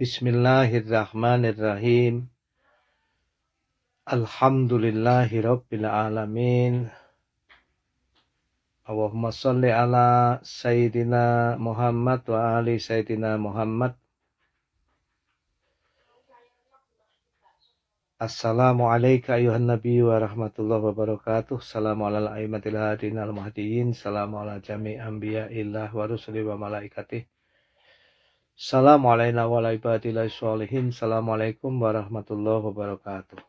Bismillahirrahmanirrahim. Alhamdulillahi Rabbil Alamin. Allahumma salli ala Sayyidina Muhammad wa ali Sayyidina Muhammad. Assalamu'alaikum ayuhan nabi wa rahmatullahi wa barakatuh. ala al-aimatil hadin al-mahdiyin. Salamu ala jami' anbiya'illah wa rusuli wa malaikatih Assalamualaikum warahmatullahi wabarakatuh.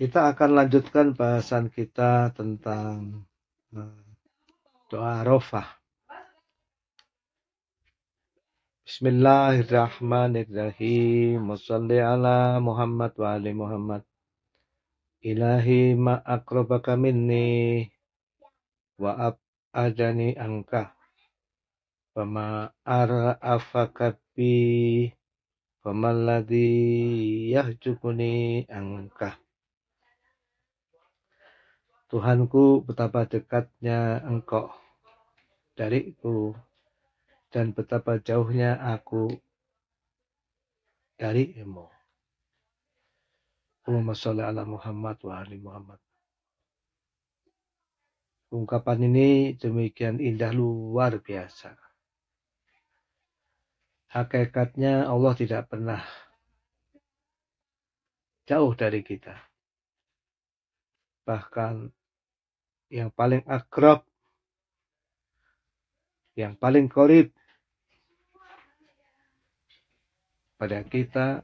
Kita akan lanjutkan bahasan kita tentang eh, doa Arafah. Bismillahirrahmanirrahim. Wassalli ala Muhammad wa ali Muhammad. Ilahi ma'akrobaka minni wa adani angka Fama arafaka Fama ladhi yahjukuni angka. Tuhanku betapa dekatnya engkau dariku dan betapa jauhnya aku dari darimu. Allahumma sholli ala Muhammad wa ali Muhammad. Ungkapan ini demikian indah luar biasa hakikatnya Allah tidak pernah jauh dari kita. Bahkan yang paling akrab, yang paling korib pada kita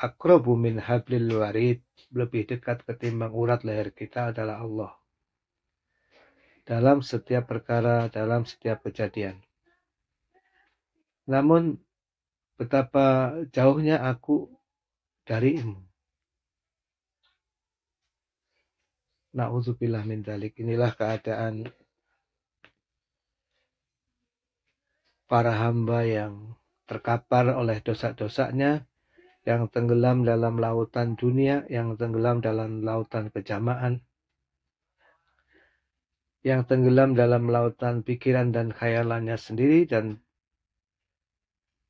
akrabu min hablil warid lebih dekat ketimbang urat leher kita adalah Allah dalam setiap perkara dalam setiap kejadian namun betapa jauhnya aku darimu. Na'udzubillah min dalik. Inilah keadaan para hamba yang terkapar oleh dosa-dosanya, yang tenggelam dalam lautan dunia, yang tenggelam dalam lautan kejamaan, yang tenggelam dalam lautan pikiran dan khayalannya sendiri dan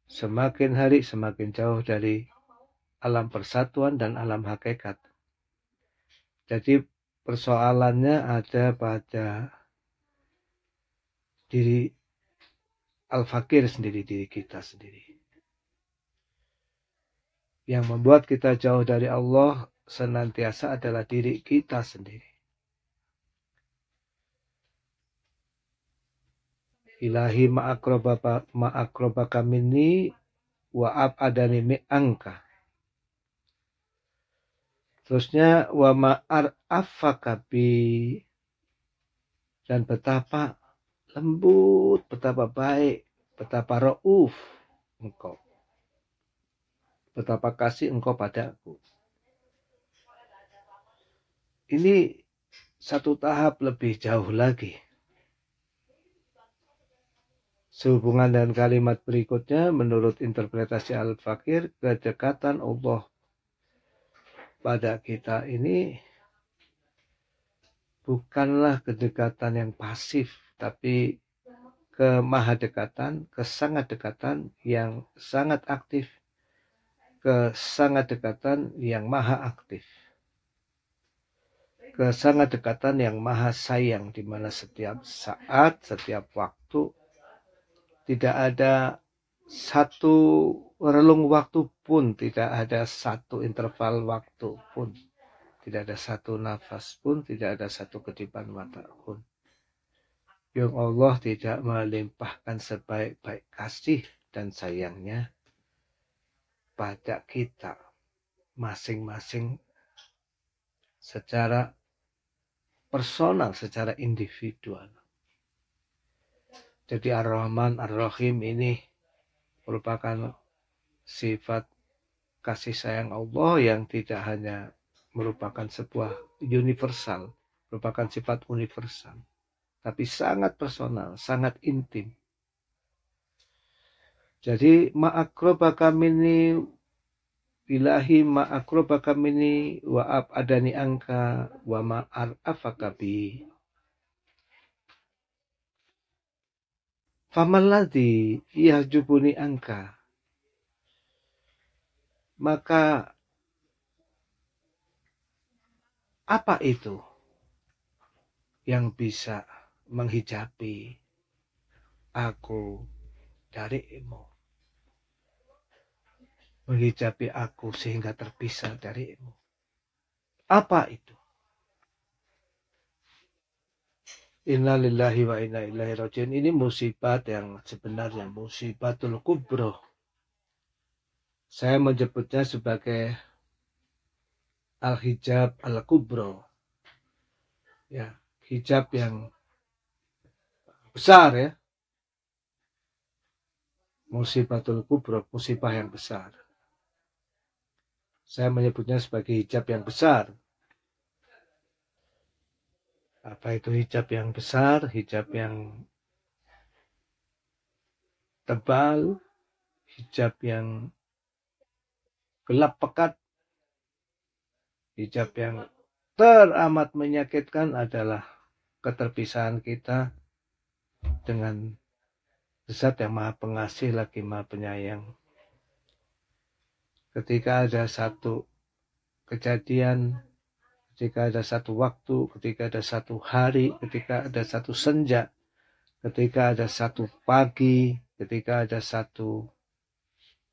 semakin hari semakin jauh dari alam persatuan dan alam hakikat. Jadi persoalannya ada pada diri al-fakir sendiri, diri kita sendiri. Yang membuat kita jauh dari Allah senantiasa adalah diri kita sendiri. ilahi maakroba kami ini waab wa mi angka. Terusnya wa ma'ar afakabi dan betapa lembut, betapa baik, betapa rauf engkau. Betapa kasih engkau padaku. Ini satu tahap lebih jauh lagi. Sehubungan dengan kalimat berikutnya, menurut interpretasi Al-Fakir, kedekatan Allah pada kita ini bukanlah kedekatan yang pasif, tapi kemahadekatan, kesangat dekatan yang sangat aktif, kesangat dekatan yang maha aktif, kesangat dekatan yang maha sayang, di mana setiap saat, setiap waktu tidak ada satu relung waktu pun, tidak ada satu interval waktu pun, tidak ada satu nafas pun, tidak ada satu kedipan mata pun. Yang Allah tidak melimpahkan sebaik-baik kasih dan sayangnya pada kita masing-masing secara personal, secara individual. Jadi Ar-Rahman, Ar-Rahim ini merupakan sifat kasih sayang Allah yang tidak hanya merupakan sebuah universal, merupakan sifat universal, tapi sangat personal, sangat intim. Jadi maakroba kami ini, ilahi kami ini wa'ab adani angka wa ma'ar afakabi famaladi ia yahjubuni angka. Maka apa itu yang bisa menghijabi aku dari emo Menghijabi aku sehingga terpisah dari emo Apa itu? Inna lillahi wa inna ilaihi rajiun. Ini musibat yang sebenarnya musibatul kubro. Saya menyebutnya sebagai al-hijab al-kubro. Ya, hijab yang besar ya. Musibatul kubro, musibah yang besar. Saya menyebutnya sebagai hijab yang besar apa itu hijab yang besar, hijab yang tebal, hijab yang gelap pekat, hijab yang teramat menyakitkan adalah keterpisahan kita dengan sesat yang maha pengasih lagi maha penyayang. Ketika ada satu kejadian ketika ada satu waktu, ketika ada satu hari, ketika ada satu senja, ketika ada satu pagi, ketika ada satu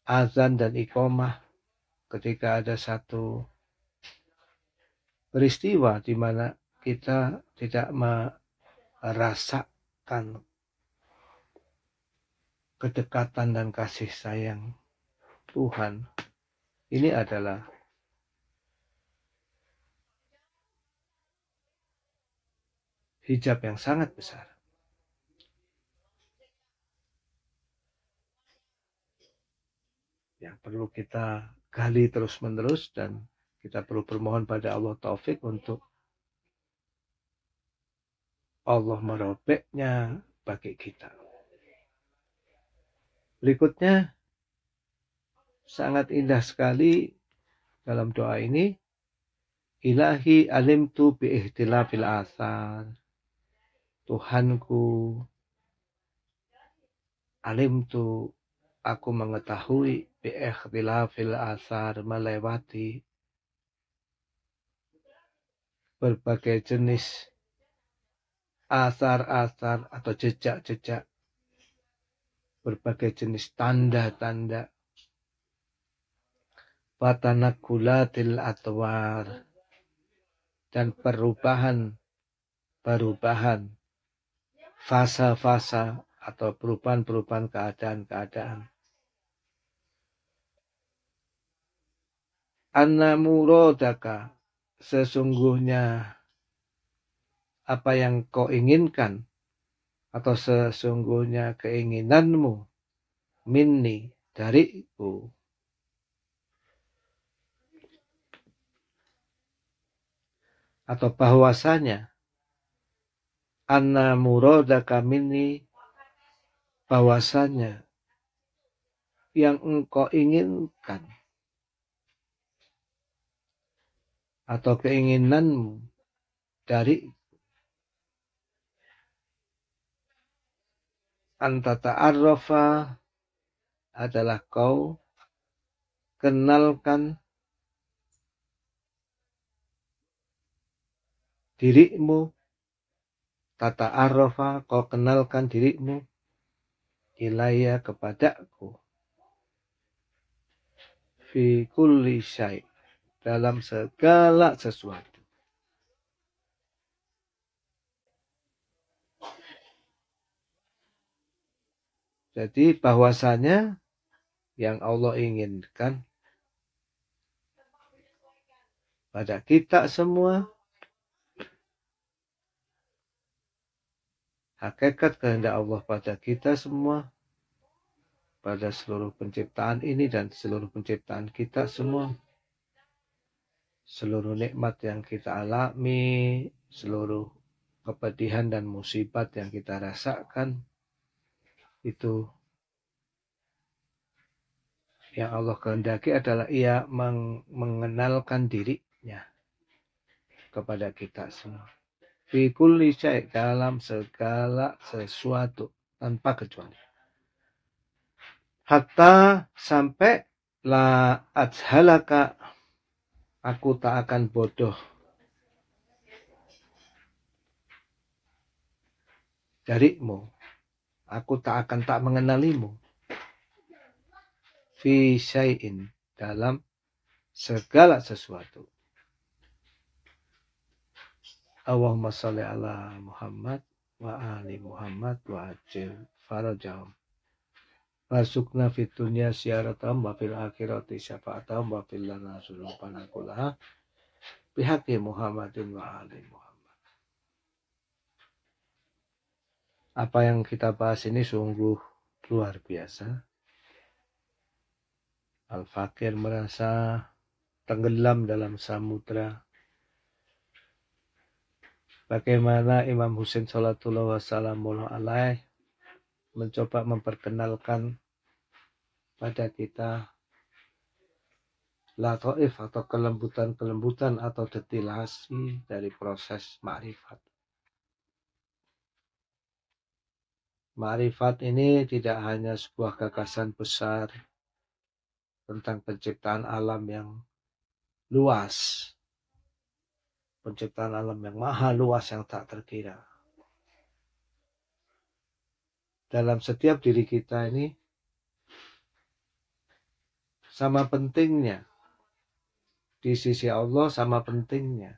azan dan ikomah, ketika ada satu peristiwa di mana kita tidak merasakan kedekatan dan kasih sayang Tuhan. Ini adalah hijab yang sangat besar. Yang perlu kita gali terus-menerus dan kita perlu bermohon pada Allah taufik untuk Allah merobeknya bagi kita. Berikutnya sangat indah sekali dalam doa ini Ilahi alim tu bi ihtilafil asar Tuhanku, alim tu aku mengetahui bi'ikhtilafil asar melewati berbagai jenis asar-asar atau jejak-jejak berbagai jenis tanda-tanda til atwar dan perubahan perubahan Fasa-fasa atau perubahan-perubahan keadaan-keadaan. Anamurodaka sesungguhnya apa yang kau inginkan atau sesungguhnya keinginanmu minni dariku atau bahwasanya anna kami ini bahwasanya yang engkau inginkan atau keinginanmu dari antata arrofa adalah kau kenalkan dirimu Tata arrofa kau kenalkan dirimu ilaya kepadaku. Fikuli kulli syai. Dalam segala sesuatu. Jadi bahwasanya yang Allah inginkan pada kita semua hakikat kehendak Allah pada kita semua, pada seluruh penciptaan ini dan seluruh penciptaan kita semua, seluruh nikmat yang kita alami, seluruh kepedihan dan musibat yang kita rasakan, itu yang Allah kehendaki adalah ia mengenalkan dirinya kepada kita semua. Fikul syai dalam segala sesuatu tanpa kecuali. Hatta sampai la ajhalaka aku tak akan bodoh darimu. Aku tak akan tak mengenalimu. Fi syai'in dalam segala sesuatu. Allahumma salli ala Muhammad wa ali Muhammad wa ajil farajahum. Wasukna fitunya siaratam wa fil akhirati syafa'atam wa fil lana surupana kulaha Muhammadin wa ali Muhammad. Apa yang kita bahas ini sungguh luar biasa. Al-Fakir merasa tenggelam dalam samudra bagaimana Imam Husain Salatullah Wassalam alaih mencoba memperkenalkan pada kita latoif atau kelembutan-kelembutan atau detilasi hmm. dari proses ma'rifat. Ma'rifat ini tidak hanya sebuah gagasan besar tentang penciptaan alam yang luas, penciptaan alam yang maha luas yang tak terkira. Dalam setiap diri kita ini sama pentingnya di sisi Allah sama pentingnya.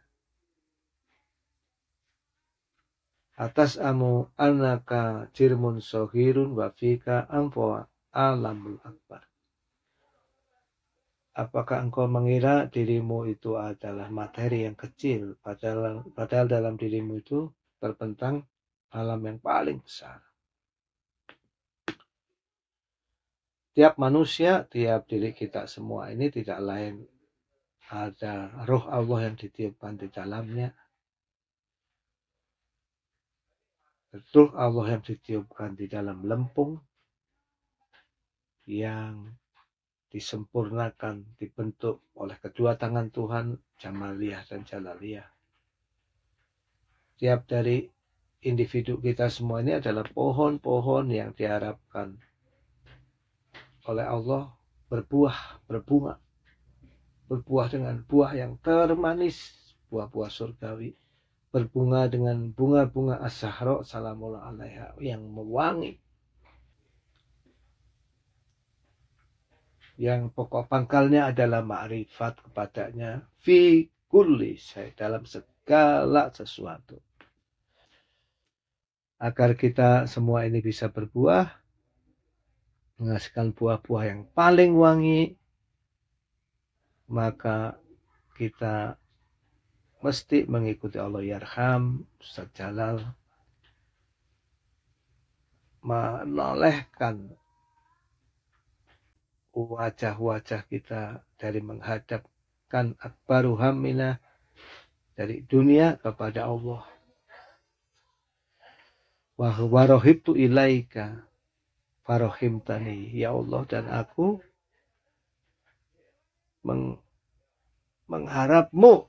Atas amu anaka jirmun sohirun wafika amfoa alamul akbar apakah engkau mengira dirimu itu adalah materi yang kecil, padahal, padahal dalam dirimu itu terbentang alam yang paling besar. Tiap manusia, tiap diri kita semua ini tidak lain ada roh Allah yang ditiupkan di dalamnya. Roh Allah yang ditiupkan di dalam lempung yang disempurnakan, dibentuk oleh kedua tangan Tuhan, Jamaliah dan Jalaliah. Tiap dari individu kita semua ini adalah pohon-pohon yang diharapkan oleh Allah berbuah, berbunga. Berbuah dengan buah yang termanis, buah-buah surgawi. Berbunga dengan bunga-bunga as-sahra salamullah alaiha yang mewangi yang pokok pangkalnya adalah makrifat kepadanya fi kulli dalam segala sesuatu agar kita semua ini bisa berbuah menghasilkan buah-buah yang paling wangi maka kita mesti mengikuti Allah Yarham Ustaz menolehkan wajah-wajah kita dari menghadapkan akbaru hamina dari dunia kepada Allah. Wa warohibtu ilaika farohimtani. Ya Allah dan aku meng mengharapmu.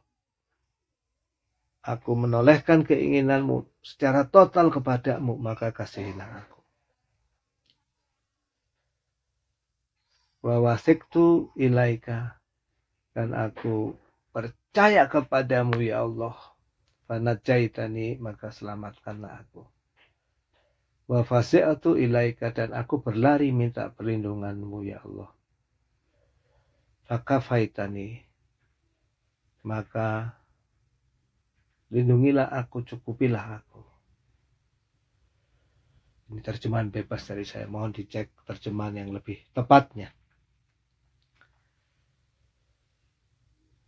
Aku menolehkan keinginanmu secara total kepadamu, maka kasihilah aku. wawasiktu ilaika dan aku percaya kepadamu ya Allah fanajaitani maka selamatkanlah aku wa ilaika dan aku berlari minta perlindunganmu ya Allah fakafaitani maka lindungilah aku cukupilah aku ini terjemahan bebas dari saya mohon dicek terjemahan yang lebih tepatnya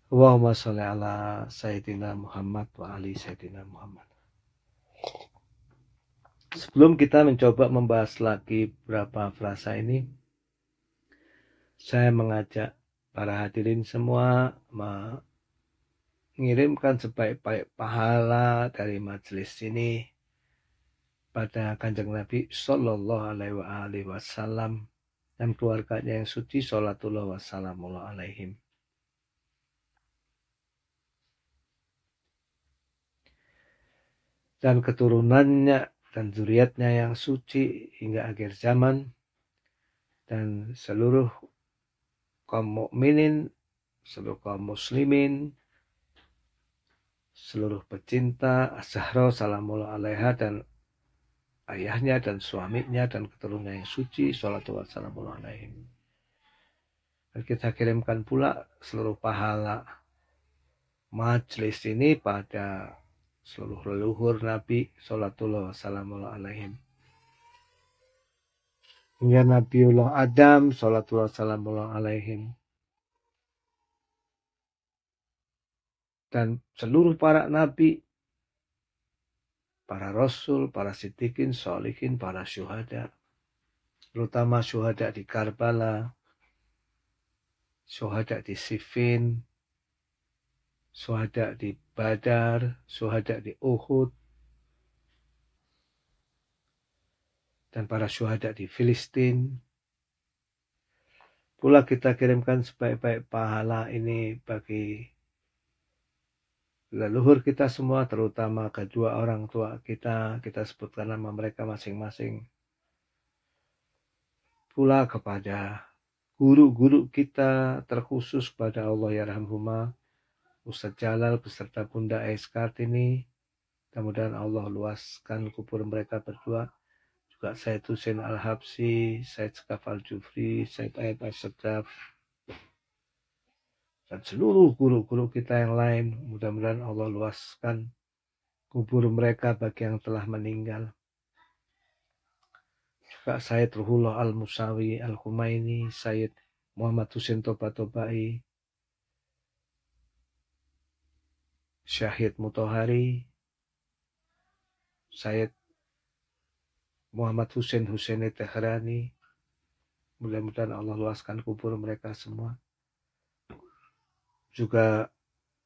Allahumma sholli ala Sayyidina Muhammad wa ali Sayyidina Muhammad. Sebelum kita mencoba membahas lagi berapa frasa ini, saya mengajak para hadirin semua mengirimkan sebaik-baik pahala dari majelis ini pada kanjeng Nabi Shallallahu Alaihi Wasallam dan keluarganya yang suci Sholatullah Wasallamullah Alaihim. dan keturunannya dan zuriatnya yang suci hingga akhir zaman dan seluruh kaum mukminin, seluruh kaum muslimin, seluruh pecinta Azhara salamullah alaiha dan ayahnya dan suaminya dan keturunannya yang suci salatu Wassalamullah alaihim. Dan kita kirimkan pula seluruh pahala majelis ini pada seluruh leluhur Nabi Salatullah wassalamu alaihim. Hingga Nabiullah Adam Salatullah wassalamu alaihim. Dan seluruh para Nabi, para Rasul, para Siddiqin, salikin para syuhada. Terutama syuhada di Karbala, syuhada di Sifin syuhada di Badar, syuhada di Uhud, dan para syuhada di Filistin. Pula kita kirimkan sebaik-baik pahala ini bagi leluhur kita semua, terutama kedua orang tua kita. Kita sebutkan nama mereka masing-masing. Pula kepada guru-guru kita, terkhusus kepada Allah Yarhamhumah, Ustadz Jalal beserta Bunda Ais Kartini. Kemudian Allah luaskan kubur mereka berdua. Juga Syed Hussein Al-Habsi, Syed Sekaf Al-Jufri, Syed Ayat Al-Sedaf, dan seluruh guru-guru kita yang lain. Mudah-mudahan Allah luaskan kubur mereka bagi yang telah meninggal. Juga Syed Ruhullah Al-Musawi Al-Humaini, Syed Muhammad Hussein Toba Tobai, Syahid Mutohari, Syahid Muhammad Hussein Husaini Teherani, Mudah-mudahan Allah luaskan kubur mereka semua. Juga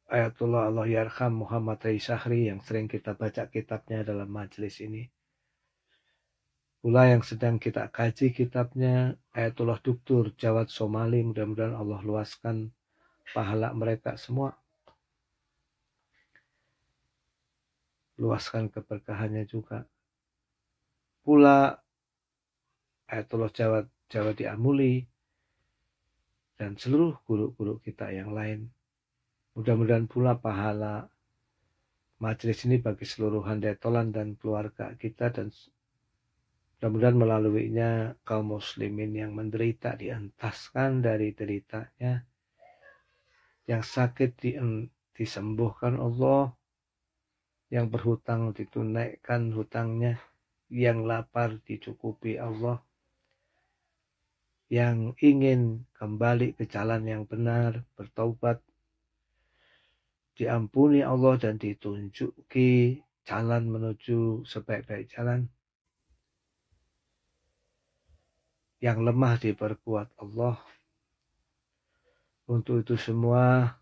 Ayatullah Allah Yarham Muhammad Rai Syahri yang sering kita baca kitabnya dalam majelis ini. Pula yang sedang kita kaji kitabnya Ayatullah Duktur Jawad Somali. Mudah-mudahan Allah luaskan pahala mereka semua. luaskan keberkahannya juga. Pula Ayatullah Jawa, Jawa Diamuli dan seluruh guru-guru kita yang lain. Mudah-mudahan pula pahala majelis ini bagi seluruh handetolan dan keluarga kita dan mudah-mudahan melaluinya kaum muslimin yang menderita dientaskan dari deritanya yang sakit disembuhkan Allah yang berhutang ditunaikan hutangnya, yang lapar dicukupi Allah, yang ingin kembali ke jalan yang benar, bertaubat, diampuni Allah dan ditunjuki jalan menuju sebaik-baik jalan. Yang lemah diperkuat Allah. Untuk itu semua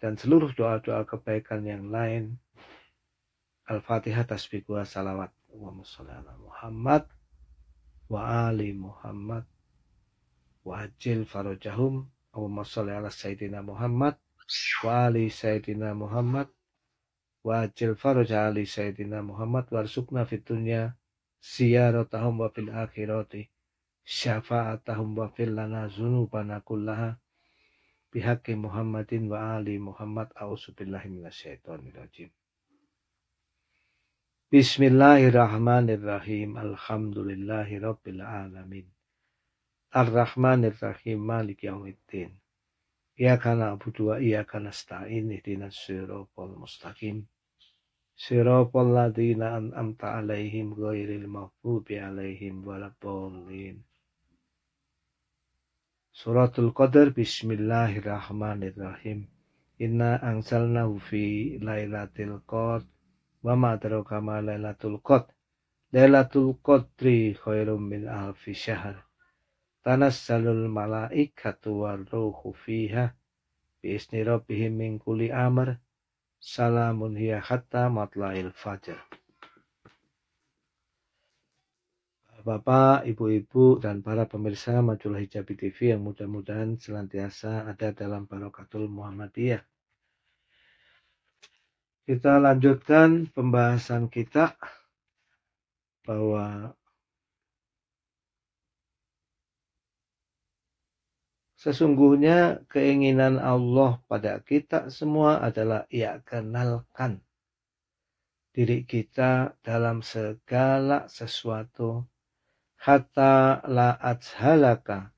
dan seluruh doa-doa kebaikan yang lain Al-Fatihah tasbih gua salawat wa Muhammad wa ali Muhammad wa ajil farajahum Allahumma sholli ala Sayyidina Muhammad wa ali Sayyidina Muhammad wa ajil farajah ali Sayyidina Muhammad warsukna Fitunya dunya siyaratahum wa fil akhirati syafa'atahum wa fil lana zunubana kullaha bihaqi Muhammadin wa ali Muhammad a'udzubillahi minasyaitonir rajim Bismillahirrahmanirrahim. Alhamdulillahirabbil alamin. Arrahmanirrahim. din. Malik Yaumiddin. Iyyaka na'budu wa iyyaka nasta'in ihdinas siratal mustaqim. Siratal ladzina an'amta 'alaihim ghairil maghdubi 'alaihim waladdallin. Suratul Qadar Bismillahirrahmanirrahim. Inna anzalnahu fi lailatul qadr Wama adraka ma Lailatul Qadr. Lailatul Qadri khairum min alfi syahr. Tanassalul malaikatu warruhu fiha biizni rabbihim min kulli amr. Salamun hiya hatta matla'il fajar. Bapak, Ibu-ibu, dan para pemirsa Majulah Hijabi TV yang mudah-mudahan selantiasa ada dalam Barokatul Muhammadiyah kita lanjutkan pembahasan kita bahwa sesungguhnya keinginan Allah pada kita semua adalah ia kenalkan diri kita dalam segala sesuatu hatta la halaka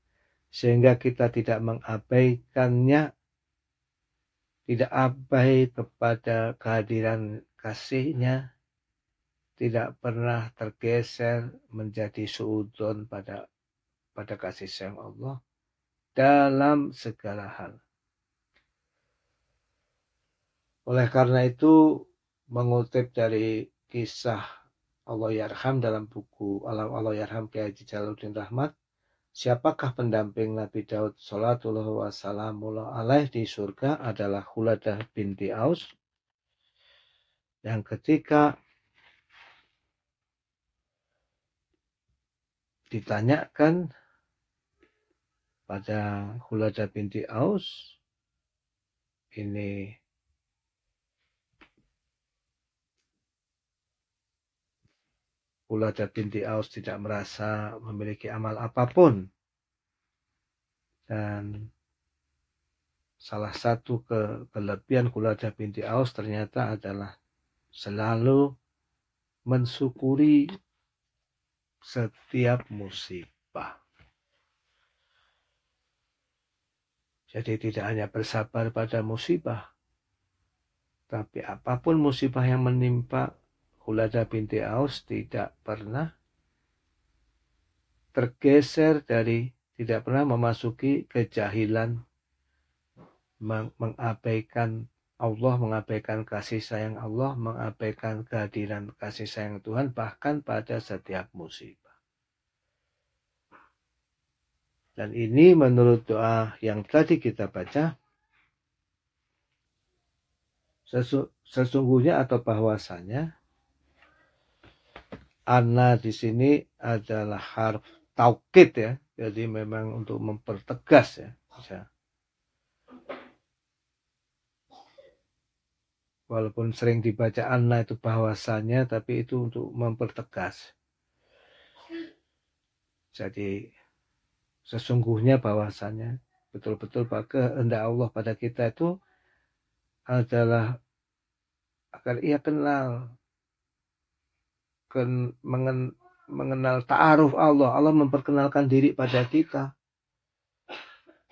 sehingga kita tidak mengabaikannya tidak abai kepada kehadiran kasihnya, tidak pernah tergeser menjadi suudon pada pada kasih sayang Allah dalam segala hal. Oleh karena itu, mengutip dari kisah Allah Yarham dalam buku Alam Allah Yarham Kiai Haji Rahmat, Siapakah pendamping Nabi Daud Salatullah wassalamullah alaih di surga adalah Huladah binti Aus. Yang ketika ditanyakan pada Huladah binti Aus ini Uladah binti Aus tidak merasa memiliki amal apapun. Dan salah satu kelebihan Uladah binti Aus ternyata adalah selalu mensyukuri setiap musibah. Jadi tidak hanya bersabar pada musibah, tapi apapun musibah yang menimpa, Hulada binti Aus tidak pernah tergeser dari tidak pernah memasuki kejahilan mengabaikan Allah mengabaikan kasih sayang Allah mengabaikan kehadiran kasih sayang Tuhan bahkan pada setiap musibah dan ini menurut doa yang tadi kita baca sesungguhnya atau bahwasanya ana di sini adalah harf taukid ya jadi memang untuk mempertegas ya walaupun sering dibaca anna itu bahwasannya, tapi itu untuk mempertegas jadi sesungguhnya bahwasannya betul-betul pakai hendak Allah pada kita itu adalah agar ia kenal mengenal ta'aruf Allah. Allah memperkenalkan diri pada kita.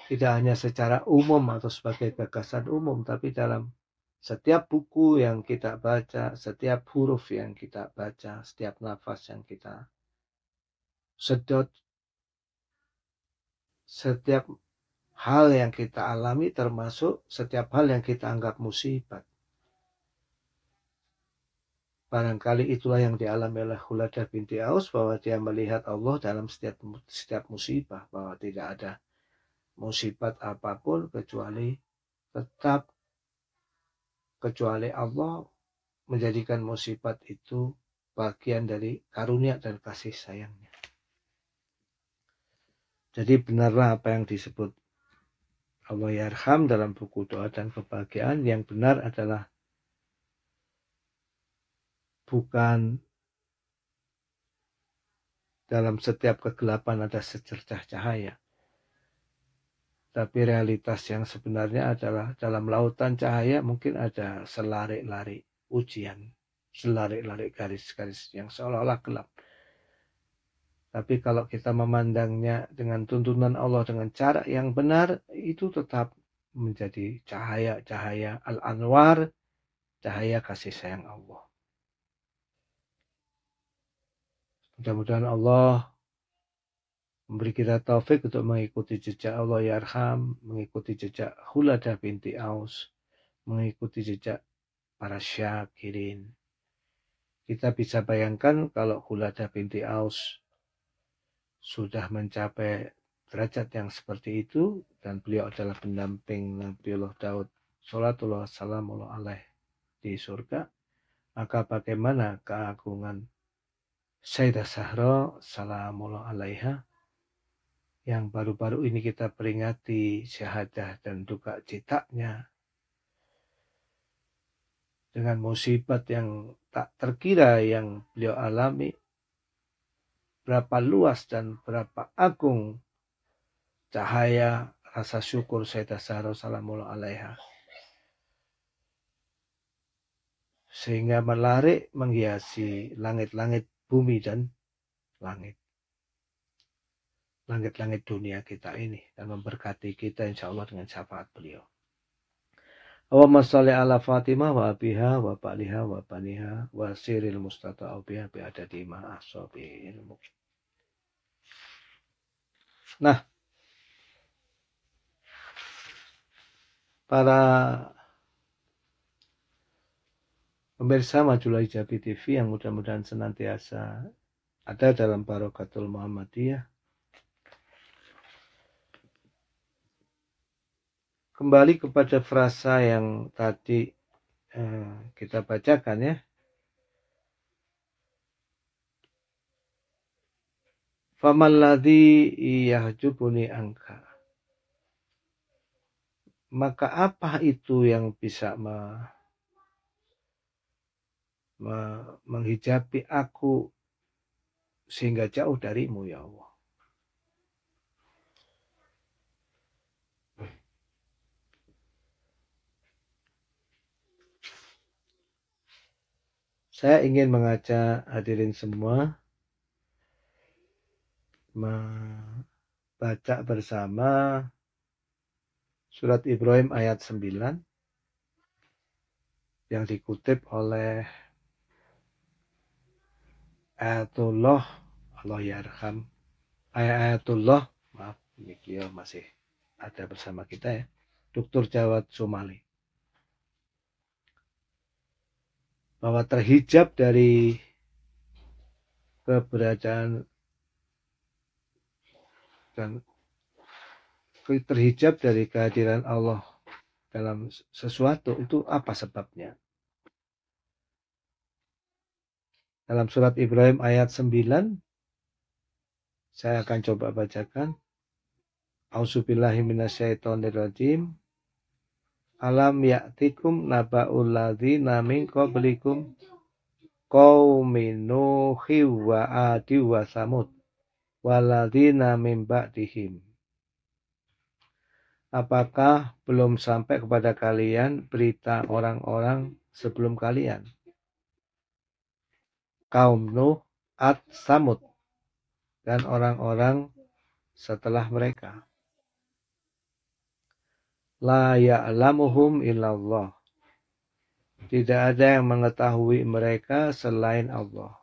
Tidak hanya secara umum atau sebagai gagasan umum, tapi dalam setiap buku yang kita baca, setiap huruf yang kita baca, setiap nafas yang kita sedot, setiap hal yang kita alami termasuk setiap hal yang kita anggap musibah. Barangkali itulah yang dialami oleh Hulada binti Aus bahwa dia melihat Allah dalam setiap setiap musibah bahwa tidak ada musibah apapun kecuali tetap kecuali Allah menjadikan musibah itu bagian dari karunia dan kasih sayangnya. Jadi benarlah apa yang disebut Allah Yarham dalam buku doa dan kebahagiaan yang benar adalah bukan dalam setiap kegelapan ada secercah cahaya. Tapi realitas yang sebenarnya adalah dalam lautan cahaya mungkin ada selarik-larik ujian, selarik-larik garis-garis yang seolah-olah gelap. Tapi kalau kita memandangnya dengan tuntunan Allah dengan cara yang benar, itu tetap menjadi cahaya-cahaya al-anwar, cahaya kasih sayang Allah. Mudah-mudahan Allah memberi kita taufik untuk mengikuti jejak Allah Ya Yarham, mengikuti jejak Hulada binti Aus, mengikuti jejak para syakirin. Kita bisa bayangkan kalau Hulada binti Aus sudah mencapai derajat yang seperti itu dan beliau adalah pendamping Nabi Allah Daud salatullah salamulah alaih di surga maka bagaimana keagungan Sayyidah Sahra Salamullah Alaiha yang baru-baru ini kita peringati syahadah dan duka citanya dengan musibat yang tak terkira yang beliau alami berapa luas dan berapa agung cahaya rasa syukur Sayyidah Sahra Salamullah Alaiha sehingga melarik menghiasi langit-langit bumi dan langit. Langit-langit dunia kita ini dan memberkati kita insya Allah dengan syafaat beliau. Allahumma salli ala Fatimah wa abiha wa baliha wa baniha wa siril mustata'u biha bi adadi ma ahsabi ilmu. Nah, para Pemirsa majulai Hijabi TV yang mudah-mudahan senantiasa ada dalam Barokatul Muhammadiyah. Kembali kepada frasa yang tadi eh, kita bacakan ya. Famalladhi yahjubuni angka. Maka apa itu yang bisa me menghijabi aku sehingga jauh darimu ya Allah. Saya ingin mengajak hadirin semua membaca bersama surat Ibrahim ayat 9 yang dikutip oleh ayatullah Allah yarham ya ayatullah maaf beliau ya, ya, masih ada bersama kita ya Dr. Jawad Somali bahwa terhijab dari keberadaan dan terhijab dari kehadiran Allah dalam sesuatu itu apa sebabnya Dalam surat Ibrahim ayat 9, saya akan coba bacakan. Auzubillahiminasyaitonirrojim. Alam yaktikum naba'ul ladzina min qablikum minuhi wa adi wa samud waladzina min ba'dihim. Apakah belum sampai kepada kalian berita orang-orang sebelum kalian? kaum Nuh, Ad, Samud, dan orang-orang setelah mereka. La ya'lamuhum illallah. Tidak ada yang mengetahui mereka selain Allah.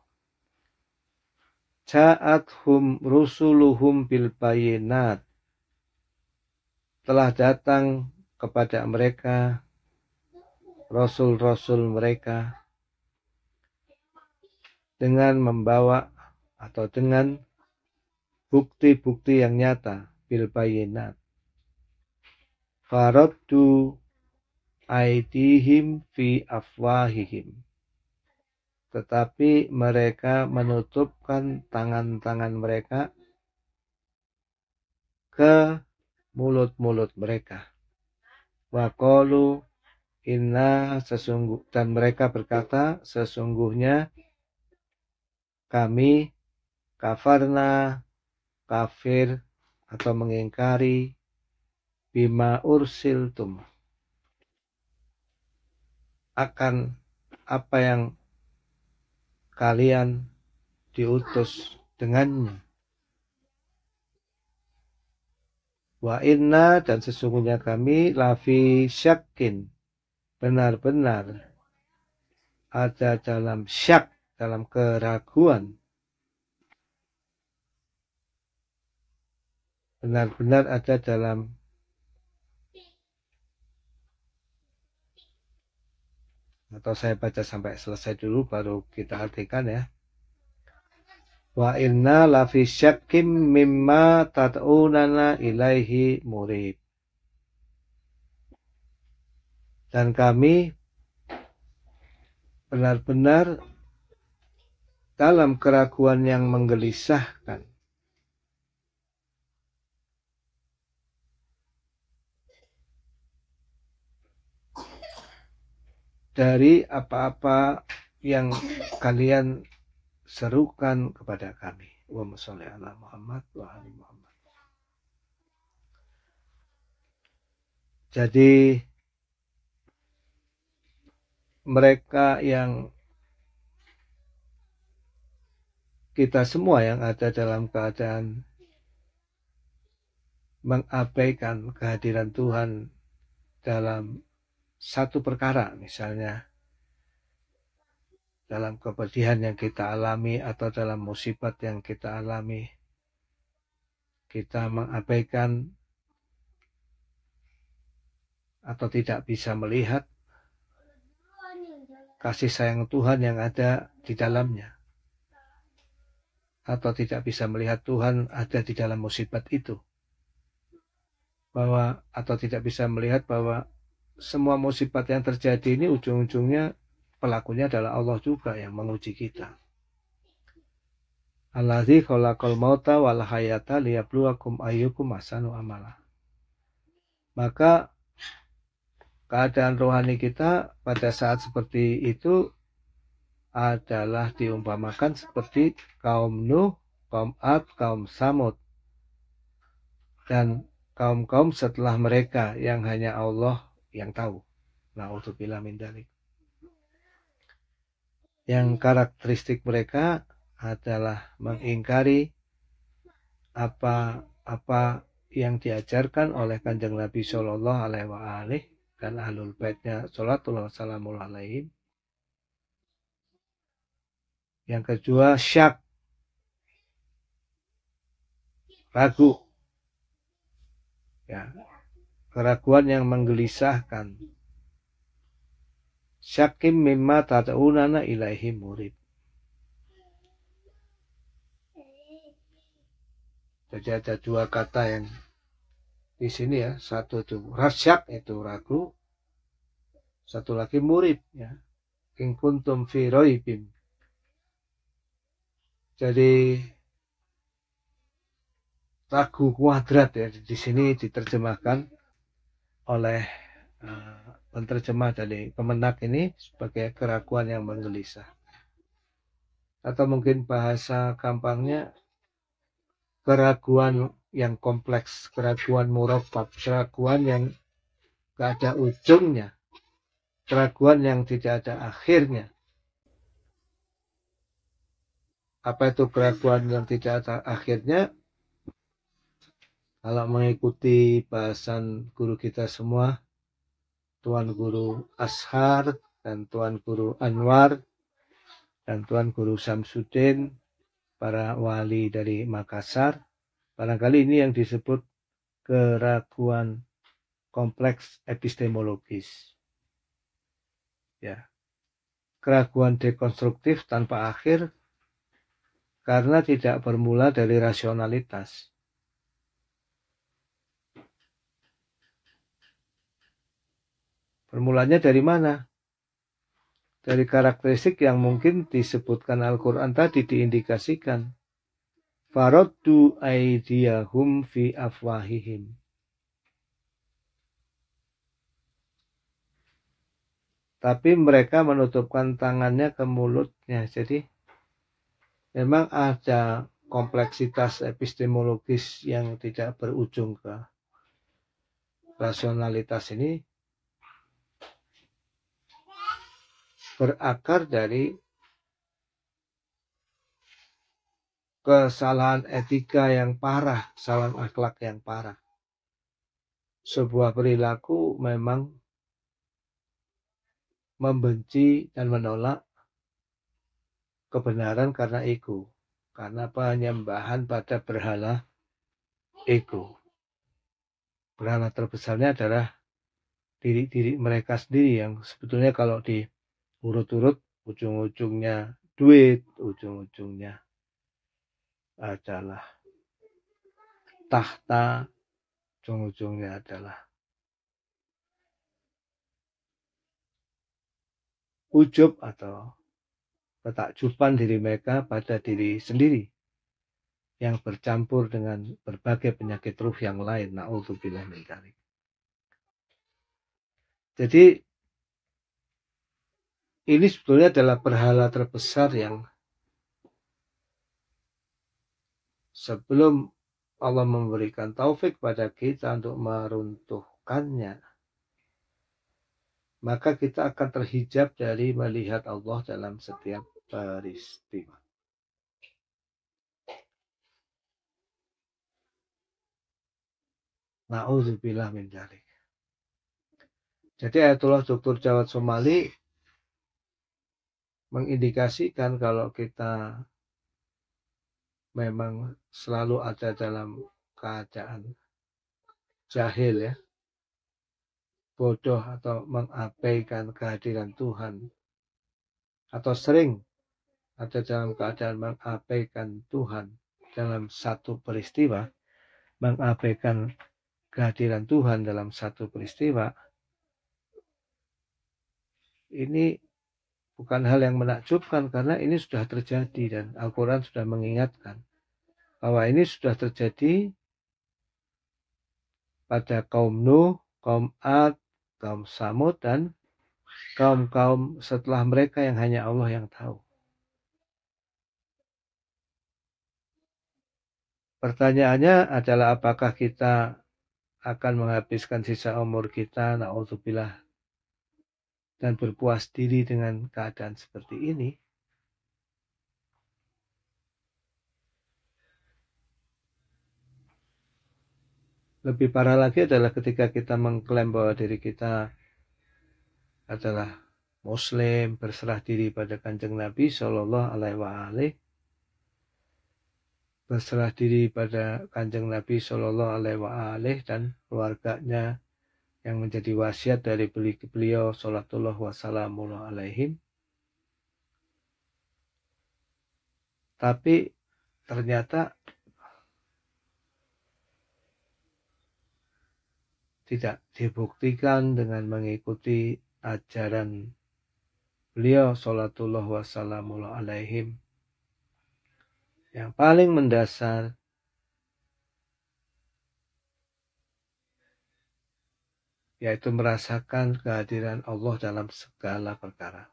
Ja'athum rusuluhum bil bayinat. Telah datang kepada mereka rasul-rasul mereka dengan membawa atau dengan bukti-bukti yang nyata bil bayinat. Faraddu aidihim fi afwahihim. Tetapi mereka menutupkan tangan-tangan mereka ke mulut-mulut mereka. Wakolu inna sesungguh dan mereka berkata sesungguhnya kami kafarna kafir atau mengingkari bima ursiltum akan apa yang kalian diutus dengannya wa inna dan sesungguhnya kami lafi syakin benar-benar ada dalam syak dalam keraguan. Benar-benar ada dalam atau saya baca sampai selesai dulu baru kita artikan ya. Wa inna la fi syakkim mimma tad'unana ilaihi murib. Dan kami benar-benar dalam keraguan yang menggelisahkan. Dari apa-apa yang kalian serukan kepada kami. Wa masalli ala Muhammad wa ala Muhammad. Jadi mereka yang kita semua yang ada dalam keadaan mengabaikan kehadiran Tuhan dalam satu perkara, misalnya dalam kepedihan yang kita alami atau dalam musibat yang kita alami, kita mengabaikan atau tidak bisa melihat kasih sayang Tuhan yang ada di dalamnya atau tidak bisa melihat Tuhan ada di dalam musibat itu. Bahwa atau tidak bisa melihat bahwa semua musibat yang terjadi ini ujung-ujungnya pelakunya adalah Allah juga yang menguji kita. Alladzi khalaqal mauta wal hayata liyabluwakum ayyukum ahsanu amala. Maka keadaan rohani kita pada saat seperti itu adalah diumpamakan seperti kaum Nuh, kaum Ad, kaum Samud, dan kaum-kaum setelah mereka yang hanya Allah yang tahu. Nah, min dalik. Yang karakteristik mereka adalah mengingkari apa-apa yang diajarkan oleh kanjeng Nabi Shallallahu Alaihi Wasallam dan ahlul baitnya Shallallahu Alaihi Wasallam yang kedua syak ragu ya keraguan yang menggelisahkan syakim mimma tad'unana ilaihi murib jadi ada dua kata yang di sini ya satu itu rasyak itu ragu satu lagi murid ya ingkuntum kuntum fi roibim jadi ragu kuadrat ya di sini diterjemahkan oleh uh, eh, penterjemah dari pemenak ini sebagai keraguan yang menggelisah atau mungkin bahasa gampangnya keraguan yang kompleks keraguan murabab keraguan yang gak ada ujungnya keraguan yang tidak ada akhirnya apa itu keraguan yang tidak ada akhirnya kalau mengikuti bahasan guru kita semua Tuan Guru Ashar dan Tuan Guru Anwar dan Tuan Guru Samsudin para wali dari Makassar barangkali ini yang disebut keraguan kompleks epistemologis ya keraguan dekonstruktif tanpa akhir karena tidak bermula dari rasionalitas. permulanya dari mana? Dari karakteristik yang mungkin disebutkan Al-Quran tadi diindikasikan. Faraddu aidiyahum fi afwahihim. Tapi mereka menutupkan tangannya ke mulutnya. Jadi memang ada kompleksitas epistemologis yang tidak berujung ke rasionalitas ini berakar dari kesalahan etika yang parah, kesalahan akhlak yang parah. Sebuah perilaku memang membenci dan menolak kebenaran karena ego, karena penyembahan pada berhala ego. Berhala terbesarnya adalah diri-diri mereka sendiri yang sebetulnya kalau diurut-urut ujung-ujungnya duit, ujung-ujungnya adalah tahta, ujung-ujungnya adalah ujub atau ketakjuban diri mereka pada diri sendiri yang bercampur dengan berbagai penyakit ruh yang lain. Na'udzubillah min Jadi ini sebetulnya adalah perhala terbesar yang sebelum Allah memberikan taufik pada kita untuk meruntuhkannya, maka kita akan terhijab dari melihat Allah dalam setiap peristiwa. Nauzubillah min dalik. Jadi Ayatullah Dr. Jawad Somali mengindikasikan kalau kita memang selalu ada dalam keadaan jahil ya, bodoh atau mengabaikan kehadiran Tuhan atau sering atau dalam keadaan mengabaikan Tuhan dalam satu peristiwa, mengabaikan kehadiran Tuhan dalam satu peristiwa, ini bukan hal yang menakjubkan karena ini sudah terjadi dan Al-Quran sudah mengingatkan bahwa ini sudah terjadi pada kaum Nuh, kaum Ad, kaum Samud, dan kaum-kaum setelah mereka yang hanya Allah yang tahu. Pertanyaannya adalah apakah kita akan menghabiskan sisa umur kita, na'udzubillah, dan berpuas diri dengan keadaan seperti ini, lebih parah lagi adalah ketika kita mengklaim bahwa diri kita adalah muslim berserah diri pada kanjeng Nabi saw. Alaihi berserah diri pada Kanjeng Nabi Shallallahu Alaihi wasallam dan keluarganya yang menjadi wasiat dari beli beliau Shallallahu Wasallamu Alaihim. Tapi ternyata tidak dibuktikan dengan mengikuti ajaran beliau Shallallahu Wasallamu Alaihim yang paling mendasar yaitu merasakan kehadiran Allah dalam segala perkara.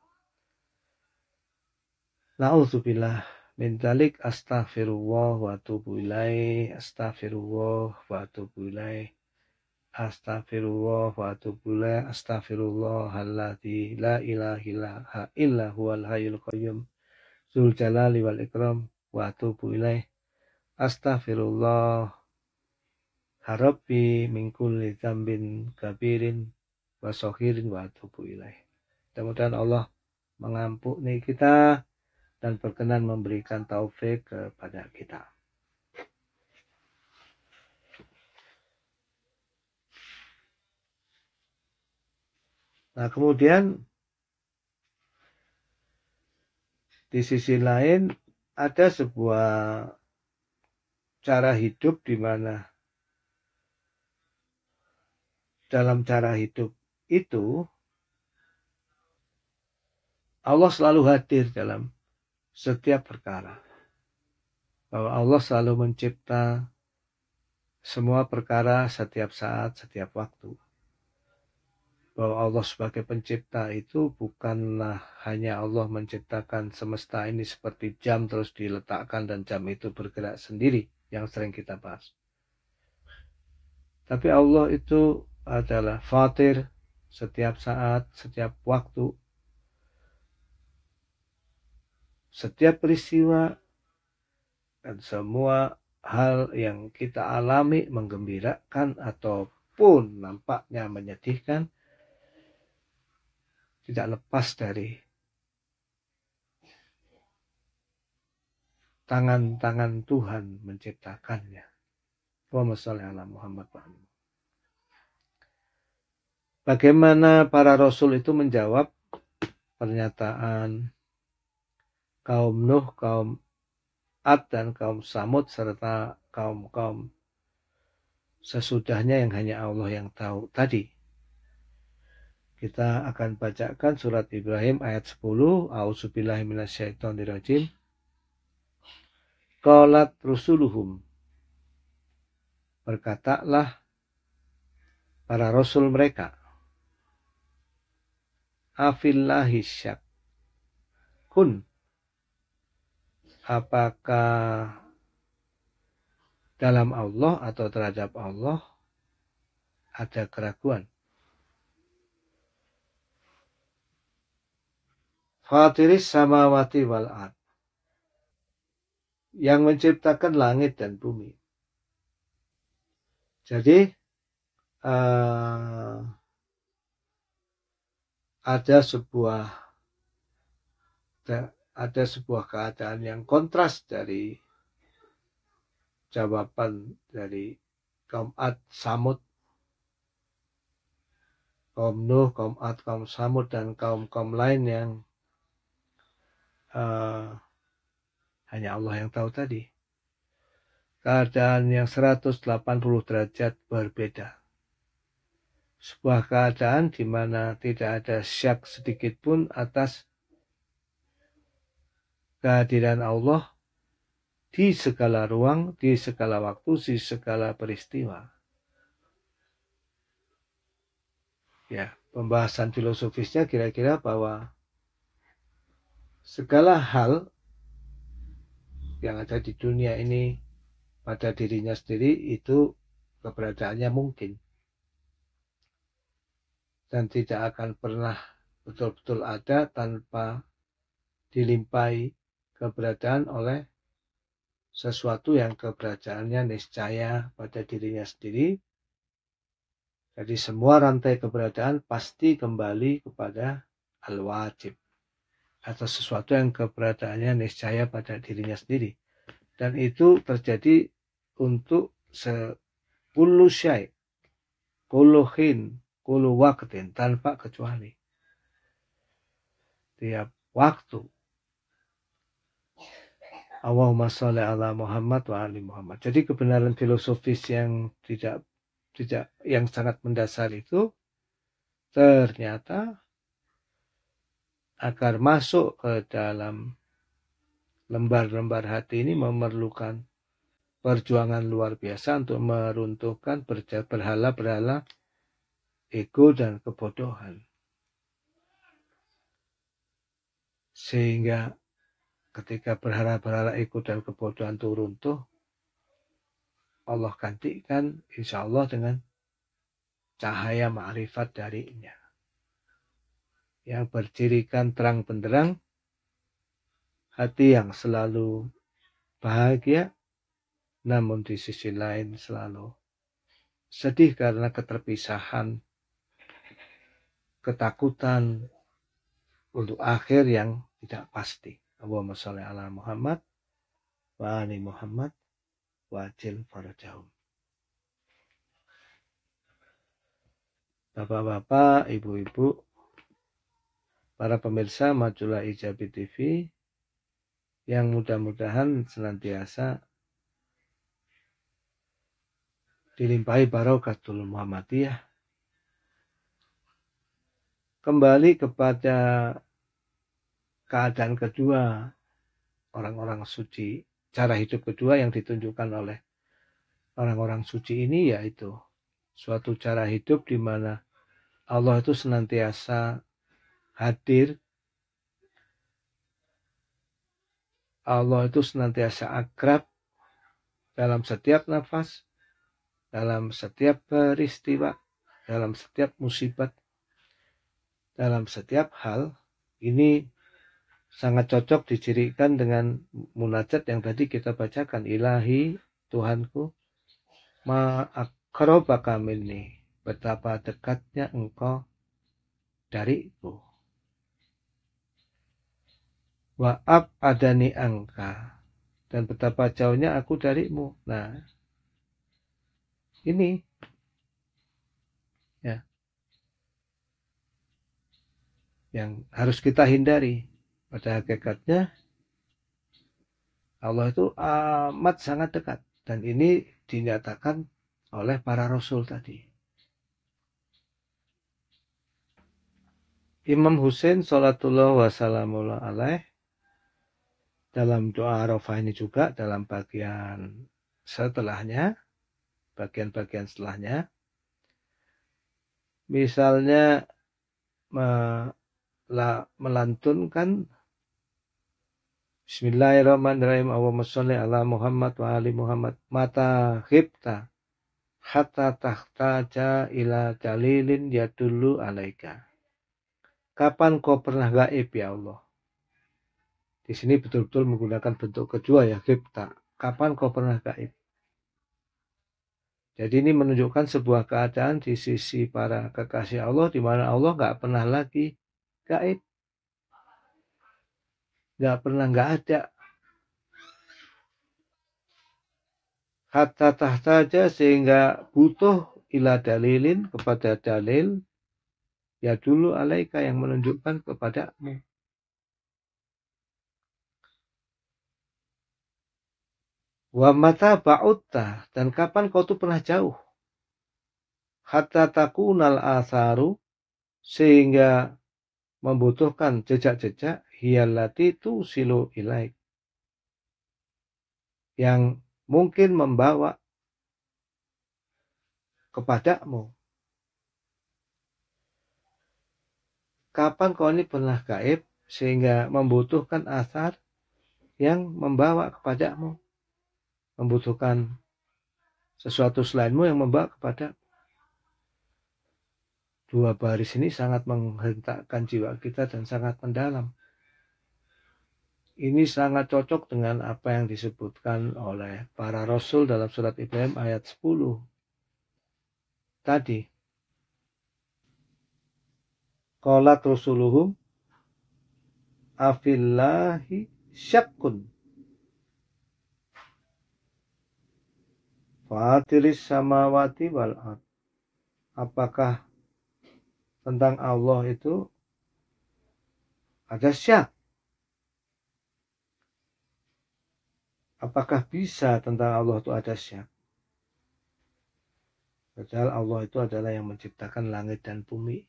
Na'udzubillah min dalik astaghfirullah wa atubu ilaih, astaghfirullah wa atubu ilaih, astaghfirullah wa atubu ilaih, astaghfirullah alladzi la ilaha illa huwal hayyul qayyum, dzul jalali wal ikram wa atubu ilaih. Astaghfirullah harabi min kulli dzambin kabirin wa saghirin wa atubu ilaih. Mudah-mudahan Allah mengampuni kita dan berkenan memberikan taufik kepada kita. Nah, kemudian di sisi lain ada sebuah cara hidup di mana dalam cara hidup itu Allah selalu hadir dalam setiap perkara. Bahwa Allah selalu mencipta semua perkara setiap saat, setiap waktu bahwa Allah sebagai pencipta itu bukanlah hanya Allah menciptakan semesta ini seperti jam terus diletakkan dan jam itu bergerak sendiri yang sering kita bahas. Tapi Allah itu adalah fatir setiap saat, setiap waktu, setiap peristiwa dan semua hal yang kita alami menggembirakan ataupun nampaknya menyedihkan tidak lepas dari tangan-tangan Tuhan menciptakannya. Allahumma Muhammad Bagaimana para rasul itu menjawab pernyataan kaum Nuh, kaum Ad dan kaum Samud serta kaum-kaum sesudahnya yang hanya Allah yang tahu tadi kita akan bacakan surat Ibrahim ayat 10. minasyaitonirrajim Qalat rusuluhum. Berkatalah para rasul mereka. Afillahi syak. Kun. Apakah dalam Allah atau terhadap Allah ada keraguan? Fatiris samawati wal ad. Yang menciptakan langit dan bumi. Jadi uh, ada sebuah ada sebuah keadaan yang kontras dari jawaban dari kaum Ad Samud kaum Nuh, kaum Ad, kaum Samud, dan kaum-kaum lain yang uh, hanya Allah yang tahu tadi. Keadaan yang 180 derajat berbeda. Sebuah keadaan di mana tidak ada syak sedikit pun atas kehadiran Allah di segala ruang, di segala waktu, di segala peristiwa. Ya, pembahasan filosofisnya kira-kira bahwa segala hal yang ada di dunia ini pada dirinya sendiri itu keberadaannya mungkin dan tidak akan pernah betul-betul ada tanpa dilimpai keberadaan oleh sesuatu yang keberadaannya niscaya pada dirinya sendiri. Jadi semua rantai keberadaan pasti kembali kepada al-wajib atas sesuatu yang keberadaannya niscaya pada dirinya sendiri. Dan itu terjadi untuk sepuluh syai, kuluhin, kulu waktin, tanpa kecuali. Tiap waktu. Allahumma sholli ala Muhammad wa ali Muhammad. Jadi kebenaran filosofis yang tidak tidak yang sangat mendasar itu ternyata agar masuk ke dalam lembar-lembar hati ini memerlukan perjuangan luar biasa untuk meruntuhkan berhala-berhala ego dan kebodohan. Sehingga ketika berhala-berhala ego dan kebodohan itu runtuh, Allah gantikan insya Allah dengan cahaya ma'rifat darinya yang bercirikan terang benderang, hati yang selalu bahagia, namun di sisi lain selalu sedih karena keterpisahan, ketakutan untuk akhir yang tidak pasti. Allahumma sholli ala Muhammad wa ali Muhammad wa ajil farajahum. Bapak-bapak, ibu-ibu, para pemirsa Majulah Ijabi TV yang mudah-mudahan senantiasa dilimpahi barokah barokatul Muhammadiyah. Kembali kepada keadaan kedua orang-orang suci, cara hidup kedua yang ditunjukkan oleh orang-orang suci ini yaitu suatu cara hidup di mana Allah itu senantiasa hadir Allah itu senantiasa akrab dalam setiap nafas, dalam setiap peristiwa, dalam setiap musibat, dalam setiap hal. Ini sangat cocok dicirikan dengan munajat yang tadi kita bacakan. Ilahi Tuhanku, ma'akrobaka minni, betapa dekatnya engkau dariku. Wa'ab adani angka. Dan betapa jauhnya aku darimu. Nah, ini. Ya. Yang harus kita hindari. Pada hakikatnya, Allah itu amat sangat dekat. Dan ini dinyatakan oleh para rasul tadi. Imam Hussein salatullah wasalamullah dalam doa Arafah ini juga dalam bagian setelahnya, bagian-bagian setelahnya. Misalnya melantunkan Bismillahirrahmanirrahim. Allahumma sholli ala Muhammad wa ali Muhammad. Mata khibta hatta tahtaja ila dalilin yadullu alaika. Kapan kau pernah gaib ya Allah? Di sini betul-betul menggunakan bentuk kedua ya, tak Kapan kau pernah gaib? Jadi ini menunjukkan sebuah keadaan di sisi para kekasih Allah di mana Allah nggak pernah lagi gaib. Nggak pernah nggak ada. kata Hatta saja sehingga butuh ilah dalilin kepada dalil ya dulu alaika yang menunjukkan kepadamu. Wa mata ba'utta dan kapan kau tuh pernah jauh? Hatta takunal asaru sehingga membutuhkan jejak-jejak hialati tu silu ilaik yang mungkin membawa kepadamu. Kapan kau ini pernah gaib sehingga membutuhkan asar yang membawa kepadamu? membutuhkan sesuatu selainmu yang membawa kepada dua baris ini sangat menghentakkan jiwa kita dan sangat mendalam. Ini sangat cocok dengan apa yang disebutkan oleh para rasul dalam surat Ibrahim ayat 10 tadi. kolat rusuluhum afillahi syakun Fatiris samawati wal ard. Apakah tentang Allah itu ada syak? Apakah bisa tentang Allah itu ada syak? Padahal Allah itu adalah yang menciptakan langit dan bumi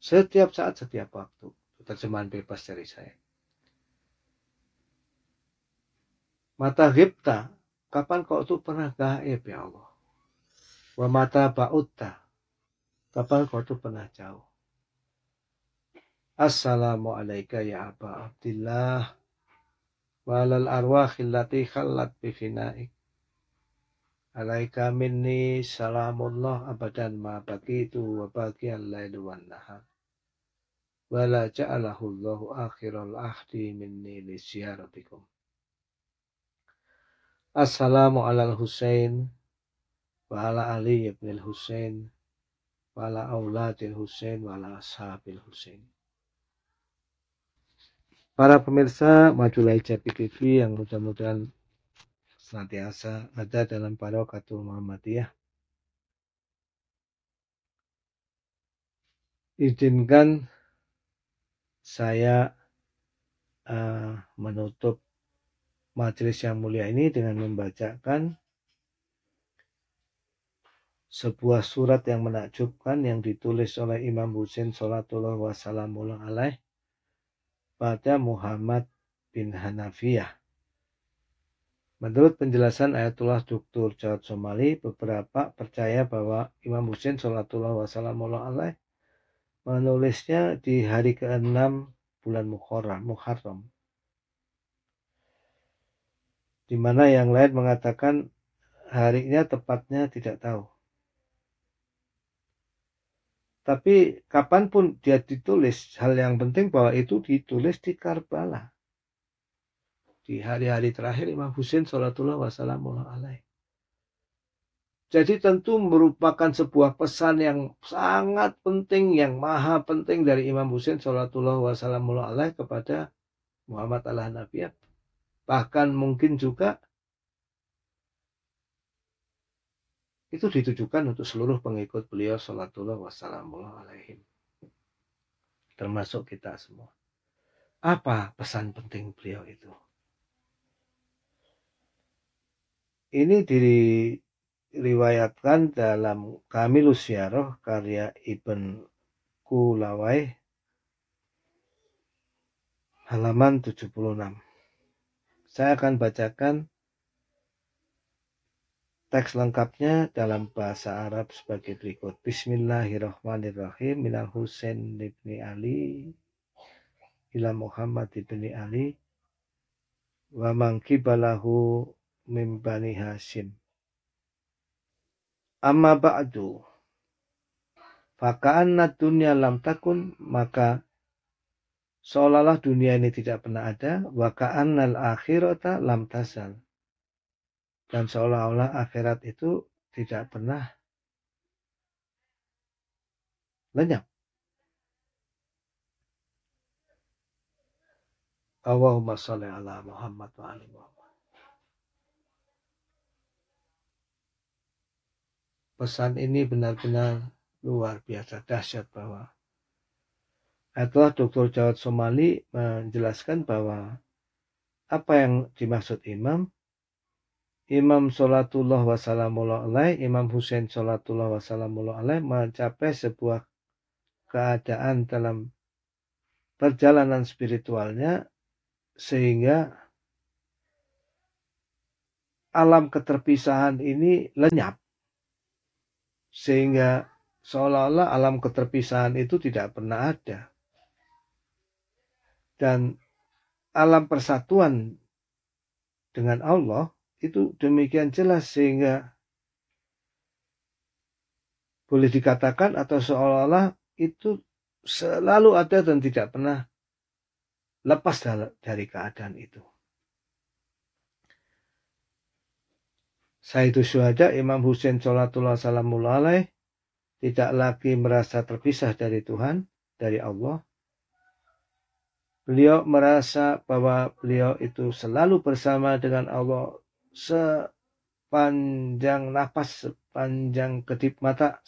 setiap saat, setiap waktu. terjemahan bebas dari saya. Mata Hipta Kapan kau tuh pernah gaib ya Allah? Wa mata ba'utta. Kapan kau tuh pernah jauh? Assalamualaikum ya Aba Abdillah. Walal arwahil lati khallat bifinaik. Alaika minni salamullah abadan ma baqitu wa baqiyal lailu wan nahar. Wala ja'alahu Allahu akhiral ahdi minni li ziyaratikum. Assalamu ala Husain wa ala Ali ibn Husain wa ala auladil Husain wa ala ashabil Husain. Para pemirsa majulai Jati TV yang mudah-mudahan senantiasa ada dalam barokatul Muhammadiyah. Izinkan saya uh, menutup majelis yang mulia ini dengan membacakan sebuah surat yang menakjubkan yang ditulis oleh Imam Husin Salatullah Wasalamul Alaih pada Muhammad bin Hanafiyah. Menurut penjelasan Ayatullah Dr. Jawad Somali, beberapa percaya bahwa Imam Husin Salatullah Wasalamul Alaih menulisnya di hari ke-6 bulan Muharram di mana yang lain mengatakan harinya tepatnya tidak tahu. Tapi kapanpun dia ditulis, hal yang penting bahwa itu ditulis di Karbala. Di hari-hari terakhir Imam Husin sholatullah wassalamu alaihi. Jadi tentu merupakan sebuah pesan yang sangat penting, yang maha penting dari Imam Husin sholatullah wassalamu alaihi kepada Muhammad Allah Nabi bahkan mungkin juga itu ditujukan untuk seluruh pengikut beliau salatullah wassalamualaikum alaihim termasuk kita semua apa pesan penting beliau itu ini diriwayatkan dalam Kamil Syaroh karya Ibn Kulawai halaman 76 saya akan bacakan teks lengkapnya dalam bahasa Arab sebagai berikut. Bismillahirrahmanirrahim. Minal Husain ibni Ali ila Muhammad ibni Ali wa mangkibalahu balahu Bani Hashim. Amma ba'du. Faka'anna dunya lam takun maka Seolah-olah dunia ini tidak pernah ada, wakaan nal akhirata lam tazal. Dan seolah-olah akhirat itu tidak pernah lenyap. Allahumma salli ala Muhammad wa ali Pesan ini benar-benar luar biasa dahsyat bahwa adalah Dr. Jawad Somali menjelaskan bahwa apa yang dimaksud imam? Imam Salatullah wasalamullah alaih, Imam Hussein Salatullah wasalamullah alaih mencapai sebuah keadaan dalam perjalanan spiritualnya sehingga alam keterpisahan ini lenyap sehingga seolah-olah alam keterpisahan itu tidak pernah ada dan alam persatuan dengan Allah itu demikian jelas sehingga boleh dikatakan atau seolah-olah itu selalu ada dan tidak pernah lepas dari keadaan itu. itu Syuhada Imam Husain Salatullah Salamul alaih tidak lagi merasa terpisah dari Tuhan, dari Allah, Beliau merasa bahwa beliau itu selalu bersama dengan Allah sepanjang nafas, sepanjang kedip mata,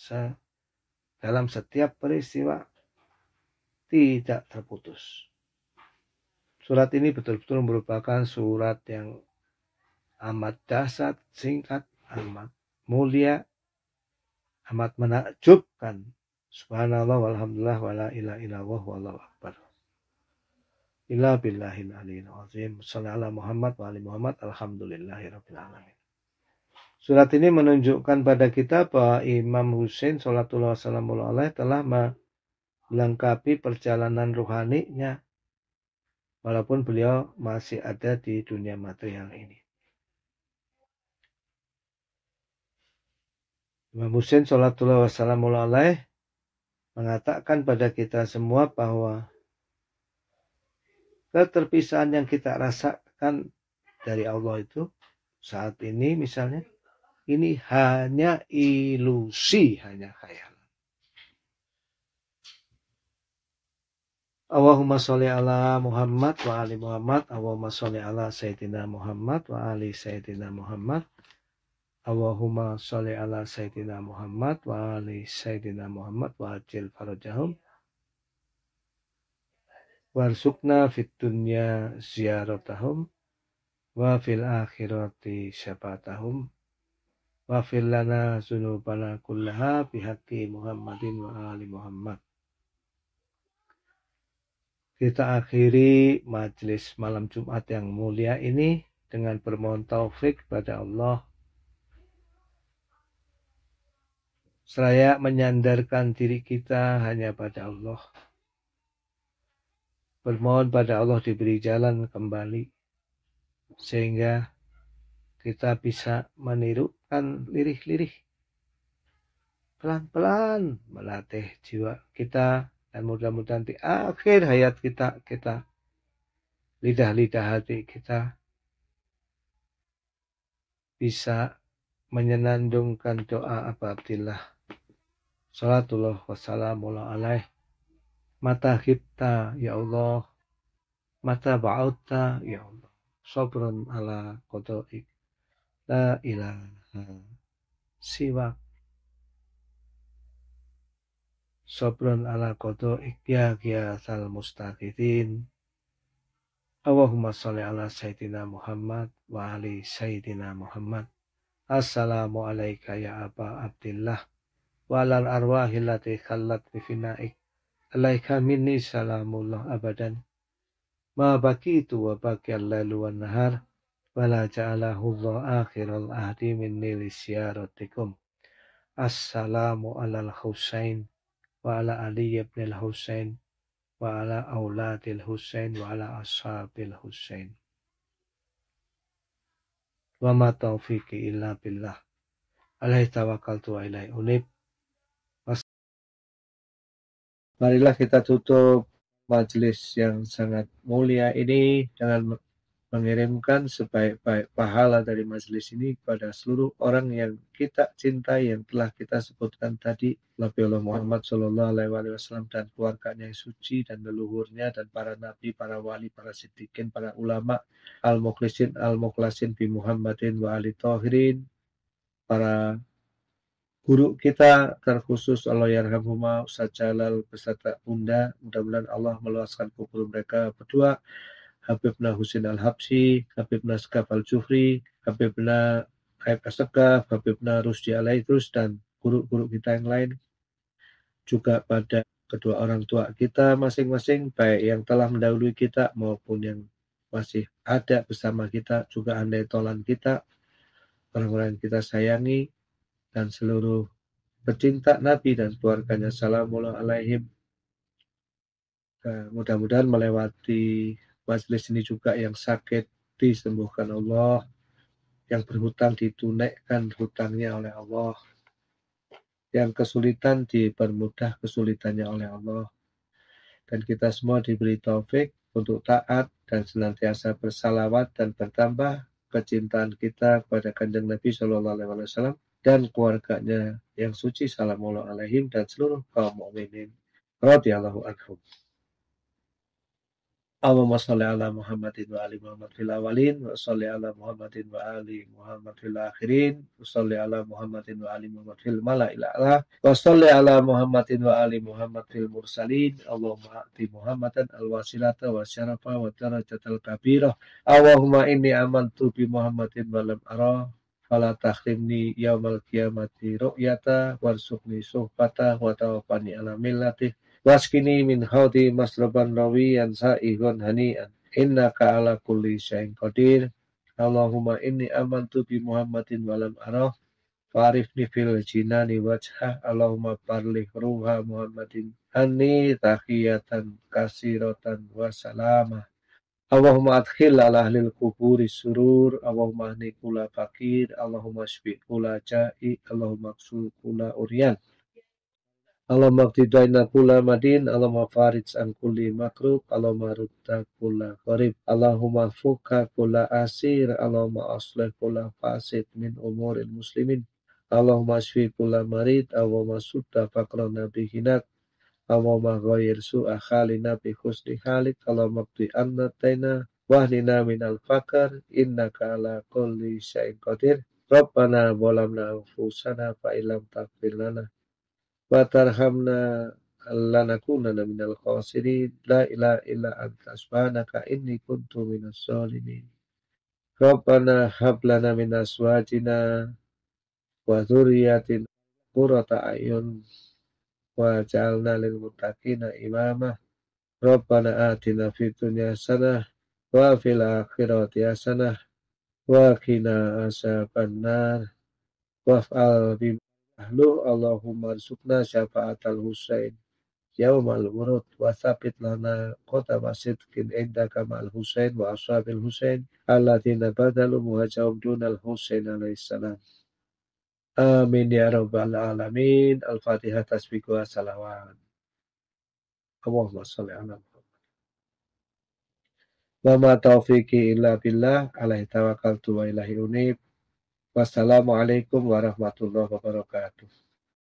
dalam setiap peristiwa tidak terputus. Surat ini betul-betul merupakan surat yang amat dasar, singkat, amat mulia, amat menakjubkan. Subhanallah walhamdulillah wala ilaha illallah wallahu akbar. Ila billahil aliyil azim. ala Muhammad wa ali Muhammad. Alhamdulillahi rabbil alamin. Surat ini menunjukkan pada kita bahwa Imam Hussein sallallahu wassalamu alaih telah melengkapi perjalanan rohaninya walaupun beliau masih ada di dunia material ini. Imam Hussein sallallahu wassalamu alaih mengatakan pada kita semua bahwa keterpisahan yang kita rasakan dari Allah itu saat ini misalnya ini hanya ilusi, hanya khayal. Allahumma sholli ala Muhammad wa ali Muhammad, Allahumma sholli ala Sayyidina Muhammad wa ali Sayyidina Muhammad. Allahumma sholli ala Sayyidina Muhammad wa ali Sayyidina Muhammad wa ajil farajahum warsukna fit dunya ziyaratahum wa fil akhirati syafatahum wa fil lana sunubana kullaha bihaqi Muhammadin wa ali Muhammad kita akhiri majelis malam Jumat yang mulia ini dengan bermohon taufik kepada Allah seraya menyandarkan diri kita hanya pada Allah Bermohon pada Allah diberi jalan kembali sehingga kita bisa menirukan lirih-lirih. Pelan-pelan melatih jiwa kita dan mudah-mudahan di akhir hayat kita kita lidah-lidah hati kita bisa menyenandungkan doa apabila Salatullah wassalamu alaih Mata hibta, ya Allah. Mata ba'uta ya Allah. Sobron ala kodoik. La ilaha siwak. Sobron ala kodoik, ya kiatal mustaqidin. Allahumma salli ala Sayyidina Muhammad wa ali Sayyidina Muhammad. Assalamu ya Aba Abdillah. arwahi lati khallat bifina'ik alaika minni salamullah abadan ma bakitu wa baki al-lailu wa nahar wa la akhiral ahdi minni siyaratikum. assalamu alal husain wa ala ali ibn al-husain wa ala auladil husain wa ala ashabil husain wa ma taufiqi illa billah alaih tawakal tuwa ilaih unib marilah kita tutup majelis yang sangat mulia ini dengan mengirimkan sebaik-baik pahala dari majelis ini kepada seluruh orang yang kita cintai yang telah kita sebutkan tadi Nabi Allah Muhammad Shallallahu Alaihi Wasallam dan keluarganya yang suci dan leluhurnya dan para nabi, para wali, para sedikin para ulama al mukhlisin al muklasin bi Muhammadin wa ali tohirin para guru kita terkhusus Allah yarhamhuma Ustaz Jalal beserta Bunda mudah-mudahan Allah meluaskan kubur mereka berdua Habibna Husin Al-Habsi, Habibna Sekaf Al-Jufri, Habibna Aib Sekaf, Habibna Rusdi Alaitrus, dan guru-guru kita yang lain. Juga pada kedua orang tua kita masing-masing, baik yang telah mendahului kita maupun yang masih ada bersama kita, juga andai tolan kita, orang-orang yang kita sayangi, dan seluruh pecinta Nabi dan keluarganya. Assalamualaikum alaihim. Eh, mudah-mudahan melewati majelis ini juga yang sakit disembuhkan Allah, yang berhutang ditunaikan hutangnya oleh Allah, yang kesulitan dipermudah kesulitannya oleh Allah. Dan kita semua diberi taufik untuk taat dan senantiasa bersalawat dan bertambah kecintaan kita kepada kanjeng Nabi Shallallahu Alaihi Wasallam dan keluarganya yang suci salamullah alaihim dan seluruh kaum mukminin radhiyallahu anhum. Allahumma salli ala Muhammadin wa ali Muhammad fil awalin wa salli ala Muhammadin wa ali Muhammad fil akhirin wa salli ala Muhammadin wa ali Muhammad fil mala'il a'la wa salli ala Muhammadin wa ali Muhammad fil mursalin Allahumma ati Muhammadan al wasilata wa syarafa wa darajatal kabirah Allahumma inni amantu bi Muhammadin wa lam arah Fala tahrimni yaumal qiyamati ru'yata warsukni suhbata wa tawafani ala millati waskini min haudi masraban rawiyan sa'ihun hani'an innaka ala kulli syai'in qadir Allahumma inni amantu bi Muhammadin walam arah Farifni fil jinani wajha Allahumma parlih ruha Muhammadin hani Anni tahiyatan kasiratan wasalama Allahumma adkhil ala ahlil kuburi surur, Allahumma ahni kula fakir, Allahumma shfi kula ja'i, Allahumma aksul kula uryan. Allahumma aktidaina kula madin, Allahumma farij an kuli makrub, Allahumma rutta kula qarib, Allahumma fuka kula asir, Allahumma asleh kula fasid min umuril muslimin. Allahumma shfi kula marid, Allahumma sudda fakrana bihinak, Allahumma ghayyir su'a khalina bi husni khalik Kalau mabdi anna taina wahdina minal fakar inna ka'ala kulli syain qadir Rabbana bolamna ufusana Fa'ilam ilam taghfir lana wa tarhamna kunana minal khasirin la ila ila anta subhanaka inni kuntu minas zalimin Rabbana hablana minas min wa zuriyatin Kurata a'yun waj'alna lil muttaqina imama rabbana atina fid dunya hasanah wa fil akhirati hasanah wa qina azaban nar waf'al bimahlu allahumma arsukna syafa'atal husain yaumal urud wa sabit lana kota masjid kin inda kamal husain wa ashabil husain alladzina badalu muhajjahum dunal husain alaihissalam salam Amin ya rabbal alamin. Al-Fatihah tasbih wa salawat. Allahumma salli ala Muhammad. Wa ma taufiqi illa billah alaihi tawakkaltu wa ilaihi unib. Wassalamualaikum warahmatullahi wabarakatuh.